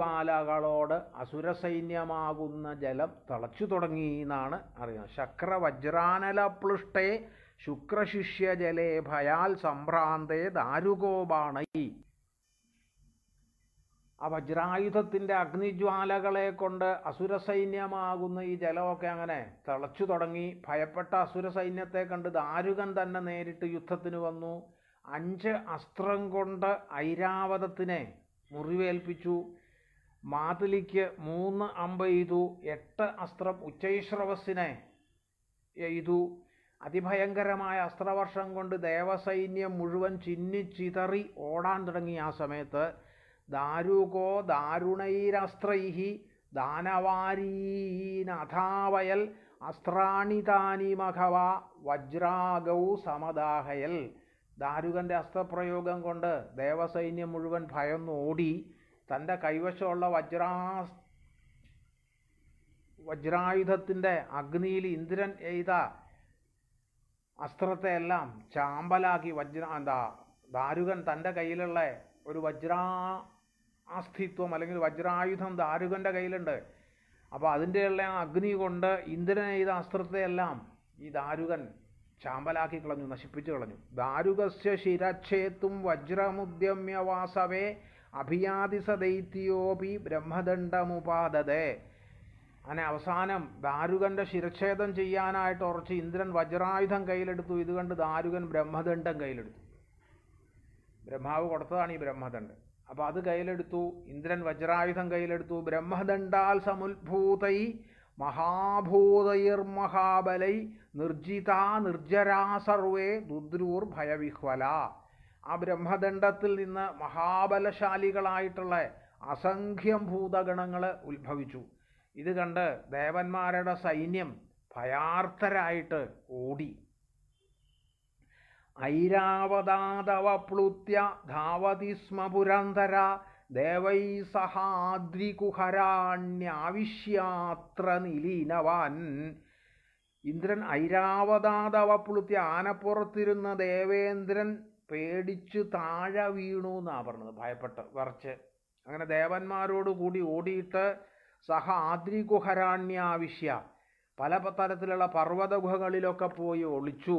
പാലകളോട് അസുരസൈന്യമാകുന്ന ജലം തിളച്ചു തുടങ്ങി എന്നാണ് അറിയുന്നത് ശക്രവജ്രാനലപ്ലുഷ്ടേ ശുക്രശിഷ്യജലേ ഭയാൽ സംഭ്രാന്തേ ദാരുകോപാണയി ആ വജ്രായുധത്തിൻ്റെ അഗ്നിജ്വാലകളെ കൊണ്ട് അസുരസൈന്യമാകുന്ന ഈ ജലമൊക്കെ അങ്ങനെ തിളച്ചു തുടങ്ങി ഭയപ്പെട്ട അസുരസൈന്യത്തെ കണ്ട് ദാരുകൻ തന്നെ നേരിട്ട് യുദ്ധത്തിന് വന്നു അഞ്ച് അസ്ത്രം കൊണ്ട് ഐരാവതത്തിനെ മുറിവേൽപ്പിച്ചു മാതിലിക്ക് മൂന്ന് അമ്പ് എട്ട് അസ്ത്രം ഉച്ചൈശ്രവസിനെ എയ്തു അതിഭയങ്കരമായ അസ്ത്രവർഷം കൊണ്ട് ദേവസൈന്യം മുഴുവൻ ചിന്നിച്ചിതറി ഓടാൻ തുടങ്ങി ആ സമയത്ത് ദാരുകോ ദാരുണൈരസ്ത്രൈഹി ദാനവാരീനഥാവയൽ അസ്ത്രാണിതാനി മഖവ വജ്രാഗൗ സമദാഹയൽ ദാരുകൻ്റെ അസ്ത്രപ്രയോഗം കൊണ്ട് ദേവസൈന്യം മുഴുവൻ ഭയന്നോടി തൻ്റെ കൈവശമുള്ള വജ്രാ വജ്രായുധത്തിൻ്റെ അഗ്നിയിൽ ഇന്ദ്രൻ എയ്ത അസ്ത്രത്തെയെല്ലാം ചാമ്പലാക്കി വജ്ര എന്താ ദാരുകൻ തൻ്റെ കയ്യിലുള്ള ഒരു വജ്രാ ആസ്തിത്വം അല്ലെങ്കിൽ വജ്രായുധം ദാരുകൻ്റെ കയ്യിലുണ്ട് അപ്പോൾ അതിൻ്റെയുള്ള അഗ്നി കൊണ്ട് ഇന്ദ്രൻ എയ്ത അസ്ത്രത്തെയെല്ലാം ഈ ദാരുകൻ ചാമ്പലാക്കി കളഞ്ഞു നശിപ്പിച്ചു കളഞ്ഞു ദാരുകസ്യ ശിരച്ഛേത്തും വജ്രമുദ്യമ്യവാസവേ അഭിയാതിസദൈത്യോപി ബ്രഹ്മദണ്ഡമുപാദതെ അങ്ങനെ അവസാനം ദാരുകൻ്റെ ശിരച്ഛേദം ചെയ്യാനായിട്ട് ഉറച്ച് ഇന്ദ്രൻ വജ്രായുധം കയ്യിലെടുത്തു ഇത് കണ്ട് ദാരുകൻ ബ്രഹ്മദണ്ഡം കയ്യിലെടുത്തു ബ്രഹ്മാവ് കൊടുത്തതാണ് ഈ ബ്രഹ്മദണ്ഡം അപ്പോൾ അത് കയ്യിലെടുത്തു ഇന്ദ്രൻ വജ്രായുധം കയ്യിലെടുത്തു ബ്രഹ്മദണ്ഡാൽ സമുദ്ഭൂതൈ മഹാഭൂതൈർമഹാബലൈ നിർജിതാ നിർജരാ സർവേ ദുദ്രൂർ ഭയവിഹ്വല ആ ബ്രഹ്മദണ്ഡത്തിൽ നിന്ന് മഹാബലശാലികളായിട്ടുള്ള അസംഖ്യം ഭൂതഗണങ്ങൾ ഉത്ഭവിച്ചു ഇത് കണ്ട് ദേവന്മാരുടെ സൈന്യം ഭയാർത്ഥരായിട്ട് ഓടി ഐരാവതാതവപ്ലുത്യ ധാവതി സ്മ പുരന്തര ദേവൈ സഹാദ്രികുഹരാണ്യാവിശ്യാത്ര നിലീനവാൻ ഇന്ദ്രൻ ഐരാവതാതവപ്ലുത്യ ആനപ്പുറത്തിരുന്ന ദേവേന്ദ്രൻ പേടിച്ച് താഴെ വീണു എന്നാണ് പറഞ്ഞത് ഭയപ്പെട്ട് വറച്ച് അങ്ങനെ ദേവന്മാരോട് കൂടി ഓടിയിട്ട് സഹ ഗുഹരാണ്യാവശ്യ പല തരത്തിലുള്ള പർവ്വത ഗുഹകളിലൊക്കെ പോയി ഒളിച്ചു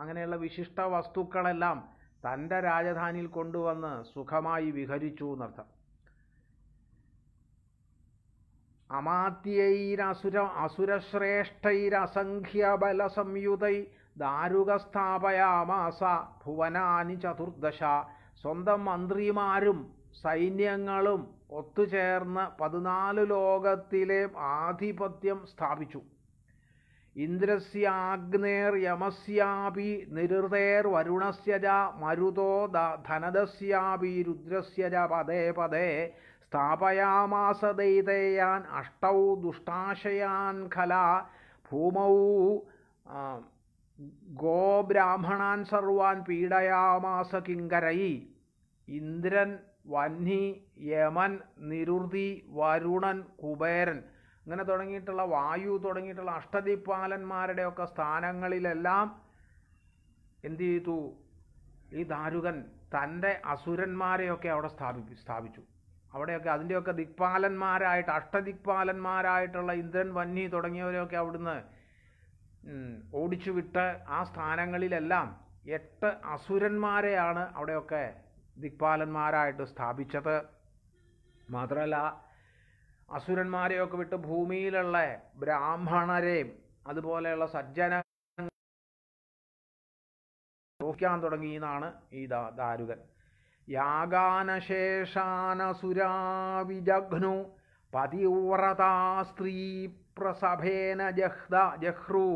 അങ്ങനെയുള്ള വിശിഷ്ട വസ്തുക്കളെല്ലാം തൻ്റെ രാജധാനിയിൽ കൊണ്ടുവന്ന് സുഖമായി വിഹരിച്ചു എന്നർത്ഥം അമാത്യൈരസുര അസുരശ്രേഷ്ഠൈരസംഖ്യബല സംയുതൈ ദാരുകസ്ഥാപയാമാസ ഭുവനാനി ചതുർദശ സ്വന്തം മന്ത്രിമാരും സൈന്യങ്ങളും ഒത്തുചേർന്ന് പതിനാല് ലോകത്തിലെ ആധിപത്യം സ്ഥാപിച്ചു ഇന്ദ്രസ്യാഗ്നേർയമസ്യാപി നിരുതേർ വരുണസ്യ ച മരുതോ ധനദസ്യാപി രുദ്രസ്യ ച പദേ പദേ സ്ഥാപയാമാസ ദൈതേയാൻ അഷ്ടൗ ദുഷ്ടാശയാൻ ഖല ഭൂമൗ ഗോബ്രാഹ്മണാൻ സർവാൻ പീഡയാമാസ കിങ്കരൈ ഇന്ദ്രൻ വന്നി യമൻ നിരുതി വരുണൻ കുബേരൻ ഇങ്ങനെ തുടങ്ങിയിട്ടുള്ള വായു തുടങ്ങിയിട്ടുള്ള ഒക്കെ സ്ഥാനങ്ങളിലെല്ലാം എന്തു ചെയ്തു ഈ ദാരുകൻ തൻ്റെ അസുരന്മാരെയൊക്കെ അവിടെ സ്ഥാപിപ്പി സ്ഥാപിച്ചു അവിടെയൊക്കെ അതിൻ്റെയൊക്കെ ദിക്പാലന്മാരായിട്ട് അഷ്ടദിക്പാലന്മാരായിട്ടുള്ള ഇന്ദ്രൻ വന്നി തുടങ്ങിയവരെയൊക്കെ അവിടുന്ന് ഓടിച്ചു വിട്ട് ആ സ്ഥാനങ്ങളിലെല്ലാം എട്ട് അസുരന്മാരെയാണ് അവിടെയൊക്കെ ദിക്പാലന്മാരായിട്ട് സ്ഥാപിച്ചത് മാത്രമല്ല അസുരന്മാരെയൊക്കെ വിട്ട് ഭൂമിയിലുള്ള ബ്രാഹ്മണരെയും അതുപോലെയുള്ള സജ്ജന നോക്കാൻ എന്നാണ് ഈ ദാരുകൻ യാഗാനശേഷാനസുരാവിജഘ്നു പതിവ്രതാ സ്ത്രീ പ്രസഭേന ജഹ്ദ ജഹ്രൂ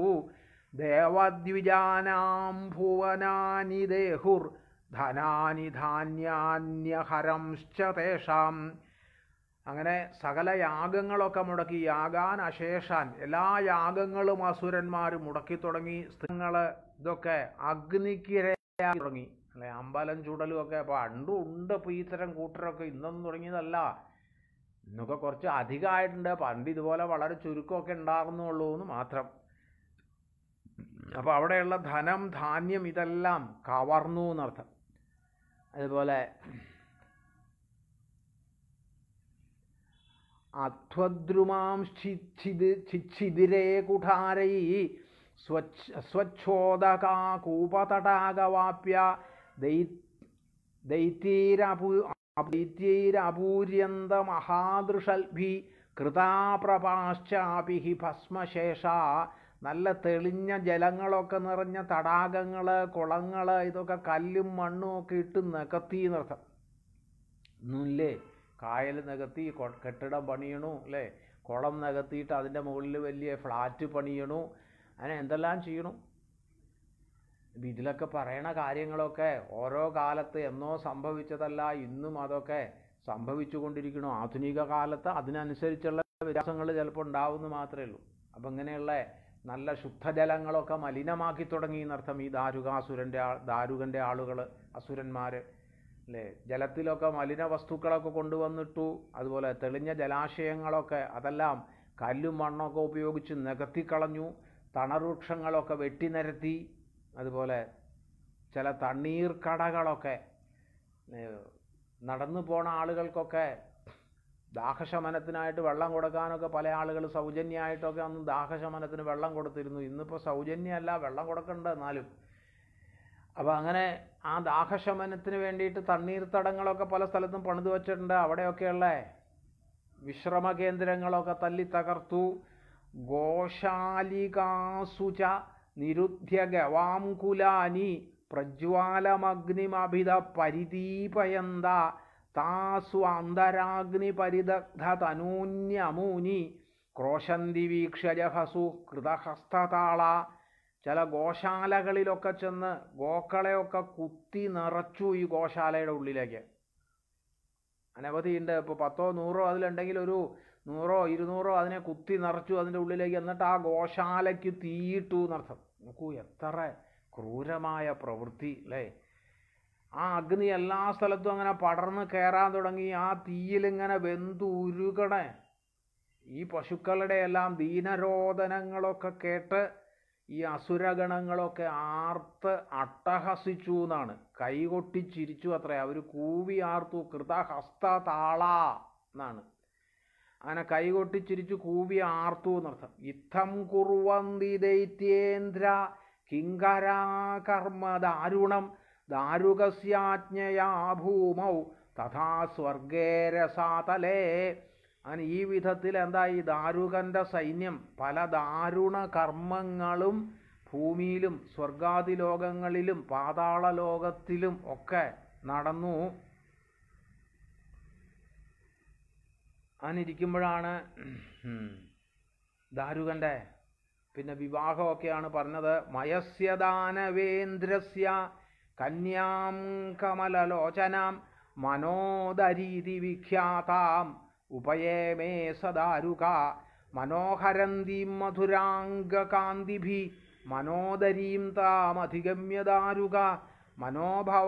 ദേവദ്വിജാനാം ഭുവനാനിദേഹുർ ധനാനി ധാന്യാന്യഹരംശ്ച തേഷാം അങ്ങനെ സകല യാഗങ്ങളൊക്കെ മുടക്കി യാഗാൻ അശേഷാൻ എല്ലാ യാഗങ്ങളും അസുരന്മാർ മുടക്കി തുടങ്ങി സ്ത്രീകൾ ഇതൊക്കെ അഗ്നിക്കിരയായി തുടങ്ങി അല്ലെ അമ്പലം ചുടലും ഒക്കെ അണ്ടും ഉണ്ട് ഇപ്പോൾ ഈ ഇത്തരം കൂട്ടരൊക്കെ ഇന്നൊന്നും തുടങ്ങിയതല്ല ഇന്നൊക്കെ കുറച്ച് അധികമായിട്ടുണ്ട് പണ്ട് ഇതുപോലെ വളരെ ചുരുക്കമൊക്കെ ഉണ്ടാകുന്നുള്ളൂ എന്ന് മാത്രം അപ്പോൾ അവിടെയുള്ള ധനം ധാന്യം ഇതെല്ലാം കവർന്നു എന്നർത്ഥം അതുപോലെ അധ്വദ്രുമാം കുഠാരൈ സ്വച്ഛ സ്വച്ഛോദകാകൂപതടാകവാപ്യ ദൈ ദൈത്യൈരപൂ ദൈത്യൈരപൂര്യന്തമഹാദൃഷൽഭി കൃതാപ്രപാശ്ചാപി ഹി ഭസ്മശേഷ നല്ല തെളിഞ്ഞ ജലങ്ങളൊക്കെ നിറഞ്ഞ തടാകങ്ങൾ കുളങ്ങൾ ഇതൊക്കെ കല്ലും മണ്ണും ഒക്കെ ഇട്ട് നികത്തി നിർത്തം ഒന്നുമില്ലേ കായൽ നികത്തി കെട്ടിടം പണിയണു അല്ലേ കുളം നികത്തിയിട്ട് അതിൻ്റെ മുകളിൽ വലിയ ഫ്ലാറ്റ് പണിയണു അങ്ങനെ എന്തെല്ലാം ചെയ്യണു അപ്പം ഇതിലൊക്കെ പറയണ കാര്യങ്ങളൊക്കെ ഓരോ കാലത്ത് എന്നോ സംഭവിച്ചതല്ല ഇന്നും അതൊക്കെ സംഭവിച്ചു ആധുനിക കാലത്ത് അതിനനുസരിച്ചുള്ള വ്യത്യാസങ്ങൾ ചിലപ്പോൾ ഉണ്ടാവുമെന്ന് മാത്രമേ ഉള്ളൂ അപ്പം ഇങ്ങനെയുള്ള നല്ല ശുദ്ധജലങ്ങളൊക്കെ മലിനമാക്കി തുടങ്ങി എന്നർത്ഥം ഈ ദാരുകാസുരൻ്റെ ദാരുകൻ്റെ ആളുകൾ അസുരന്മാർ അല്ലേ ജലത്തിലൊക്കെ മലിന വസ്തുക്കളൊക്കെ കൊണ്ടുവന്നിട്ടു അതുപോലെ തെളിഞ്ഞ ജലാശയങ്ങളൊക്കെ അതെല്ലാം കല്ലും മണ്ണൊക്കെ ഉപയോഗിച്ച് നികത്തിക്കളഞ്ഞു വെട്ടി വെട്ടിനിരത്തി അതുപോലെ ചില തണ്ണീർ കടകളൊക്കെ നടന്നു പോണ ആളുകൾക്കൊക്കെ ദാഹശമനത്തിനായിട്ട് വെള്ളം കൊടുക്കാനൊക്കെ പല ആളുകൾ സൗജന്യമായിട്ടൊക്കെ അന്ന് ദാഹശമനത്തിന് വെള്ളം കൊടുത്തിരുന്നു ഇന്നിപ്പോൾ സൗജന്യമല്ല വെള്ളം കൊടുക്കേണ്ട എന്നാലും അപ്പോൾ അങ്ങനെ ആ ദാഹശമനത്തിന് വേണ്ടിയിട്ട് തണ്ണീർത്തടങ്ങളൊക്കെ പല സ്ഥലത്തും പണിതു വച്ചിട്ടുണ്ട് അവിടെയൊക്കെയുള്ള വിശ്രമ കേന്ദ്രങ്ങളൊക്കെ തല്ലി തകർത്തു ഗോശാലികാസുച നിരുദ്ധ്യ ഗവാംകുലാനി പ്രജ്വാലമഗ്നിമഭിത പരിദീപയന്ത താസു അന്തരാഗ്നി പരിദഗ്ധ തനൂന്യമൂനി ക്രോശന്തി വീക്ഷജഹസു കൃതഹസ്തതാള ചില ഗോശാലകളിലൊക്കെ ചെന്ന് ഗോക്കളെയൊക്കെ കുത്തി നിറച്ചു ഈ ഗോശാലയുടെ ഉള്ളിലേക്ക് അനവധിയുണ്ട് ഇപ്പോൾ പത്തോ നൂറോ അതിലുണ്ടെങ്കിൽ ഒരു നൂറോ ഇരുന്നൂറോ അതിനെ കുത്തി നിറച്ചു അതിൻ്റെ ഉള്ളിലേക്ക് എന്നിട്ട് ആ ഗോശാലയ്ക്ക് തീയിട്ടു എന്നർത്ഥം നോക്കൂ എത്ര ക്രൂരമായ പ്രവൃത്തി അല്ലേ ആ അഗ്നി എല്ലാ സ്ഥലത്തും അങ്ങനെ പടർന്ന് കയറാൻ തുടങ്ങി ആ തീയിലിങ്ങനെ ഉരുകണേ ഈ പശുക്കളുടെ എല്ലാം ദീനരോധനങ്ങളൊക്കെ കേട്ട് ഈ അസുരഗണങ്ങളൊക്കെ ആർത്ത് അട്ടഹസിച്ചു എന്നാണ് കൈകൊട്ടി അത്ര അവർ കൂവി ആർത്തു കൃതഹസ്ത താള എന്നാണ് അങ്ങനെ കൈകൊട്ടി ചിരിച്ചു കൂവി ആർത്തു എന്നർത്ഥം ഇത്തം കുറുവന്തി ദൈത്യേന്ദ്ര കിങ്കരാകർമ്മ ദാരുണം ദാരുകസ്യാജ്ഞയാ ഭൂമൗ തഥാ സ്വർഗേരസാതലേ അങ്ങനെ ഈ വിധത്തിൽ എന്താ ഈ ദാരുകൻ്റെ സൈന്യം പല ദാരുണ കർമ്മങ്ങളും ഭൂമിയിലും സ്വർഗാതിലോകങ്ങളിലും പാതാള ലോകത്തിലും ഒക്കെ നടന്നു അങ്ങനിരിക്കുമ്പോഴാണ് ദാരുകൻ്റെ പിന്നെ വിവാഹമൊക്കെയാണ് പറഞ്ഞത് മയസ്യദാനവേന്ദ്രസ്യ കന്യാം കമലലോചനാം മനോദരീതി വിഖ്യാതാം ഉപയേമേ സദാരുക മനോഹരന്തീം മധുരാംഗകാന്തിഭി മനോദരീം താമധിഗമ്യദാരുക മനോഭവാസ്ത്രാനലതാപിതാശയോ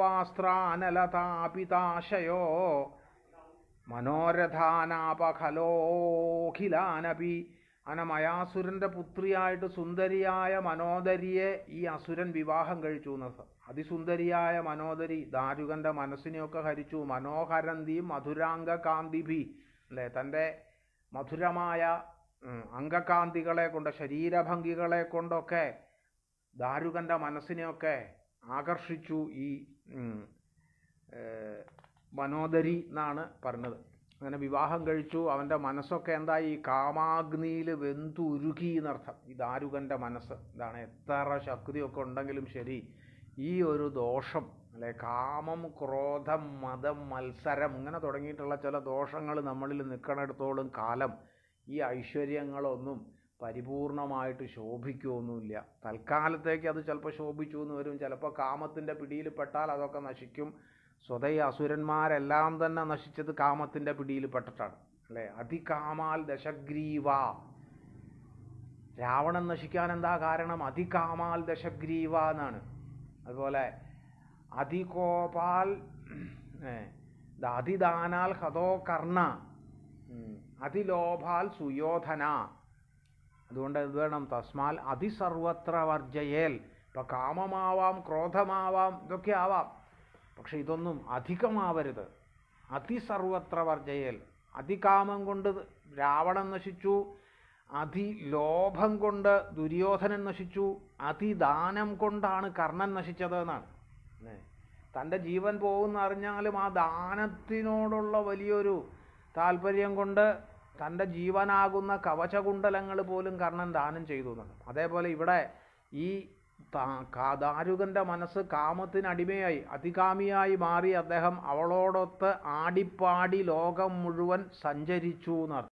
മനോരഥാനാപഖലോഖിലാനപി അങ്ങനെ മയാസുരൻ്റെ പുത്രിയായിട്ട് സുന്ദരിയായ മനോദരിയെ ഈ അസുരൻ വിവാഹം കഴിച്ചു എന്ന് അതിസുന്ദരിയായ മനോദരി ദാരുകൻ്റെ മനസ്സിനെയൊക്കെ ഹരിച്ചു മനോഹരന്തി മധുരാംഗകാന്തിഭി അല്ലെ തൻ്റെ മധുരമായ അംഗകാന്തികളെ കൊണ്ട് ശരീരഭംഗികളെ കൊണ്ടൊക്കെ ദാരുകൻ്റെ മനസ്സിനെയൊക്കെ ആകർഷിച്ചു ഈ മനോദരി എന്നാണ് പറഞ്ഞത് അങ്ങനെ വിവാഹം കഴിച്ചു അവൻ്റെ മനസ്സൊക്കെ എന്താ ഈ കാമാഗ്നിയിൽ വെന്തുരുകി എന്നർത്ഥം ഈ ദാരുകൻ്റെ മനസ്സ് ഇതാണ് എത്ര ശക്തിയൊക്കെ ഉണ്ടെങ്കിലും ശരി ഈ ഒരു ദോഷം അല്ലെ കാമം ക്രോധം മതം മത്സരം ഇങ്ങനെ തുടങ്ങിയിട്ടുള്ള ചില ദോഷങ്ങൾ നമ്മളിൽ നിൽക്കണയിടത്തോളം കാലം ഈ ഐശ്വര്യങ്ങളൊന്നും പരിപൂർണമായിട്ട് ശോഭിക്കുമൊന്നുമില്ല തൽക്കാലത്തേക്ക് അത് ചിലപ്പോൾ ശോഭിച്ചു എന്ന് വരും ചിലപ്പോൾ കാമത്തിൻ്റെ പിടിയിൽ പെട്ടാൽ അതൊക്കെ നശിക്കും സ്വതൈ അസുരന്മാരെല്ലാം തന്നെ നശിച്ചത് കാമത്തിൻ്റെ പിടിയിൽ പെട്ടിട്ടാണ് അല്ലേ അതികാമാൽ ദശഗ്രീവ രാവണൻ നശിക്കാൻ എന്താ കാരണം അതികാമാൽ ദശഗ്രീവ എന്നാണ് അതുപോലെ അതികോപാൽ അതിദാനാൽ ഹതോ കർണ അതിലോഭാൽ സുയോധന അതുകൊണ്ട് എന്ത് വേണം തസ്മാൽ അതിസർവത്ര വർജയേൽ ഇപ്പം കാമമാവാം ക്രോധമാവാം ഇതൊക്കെ ആവാം പക്ഷെ ഇതൊന്നും അധികമാവരുത് അതിസർവത്ര വർജയേൽ അതികാമം കൊണ്ട് രാവണൻ നശിച്ചു അതിലോഭം കൊണ്ട് ദുര്യോധനൻ നശിച്ചു അതിദാനം കൊണ്ടാണ് കർണൻ നശിച്ചത് എന്നാണ് തൻ്റെ ജീവൻ പോകുന്ന അറിഞ്ഞാലും ആ ദാനത്തിനോടുള്ള വലിയൊരു താല്പര്യം കൊണ്ട് തൻ്റെ ജീവനാകുന്ന കവചകുണ്ടലങ്ങൾ പോലും കർണൻ ദാനം ചെയ്തു എന്നുണ്ട് അതേപോലെ ഇവിടെ ഈ ദാരുകൻ്റെ മനസ്സ് കാമത്തിനടിമയായി അതികാമിയായി മാറി അദ്ദേഹം അവളോടൊത്ത് ആടിപ്പാടി ലോകം മുഴുവൻ സഞ്ചരിച്ചു എന്നർത്ഥം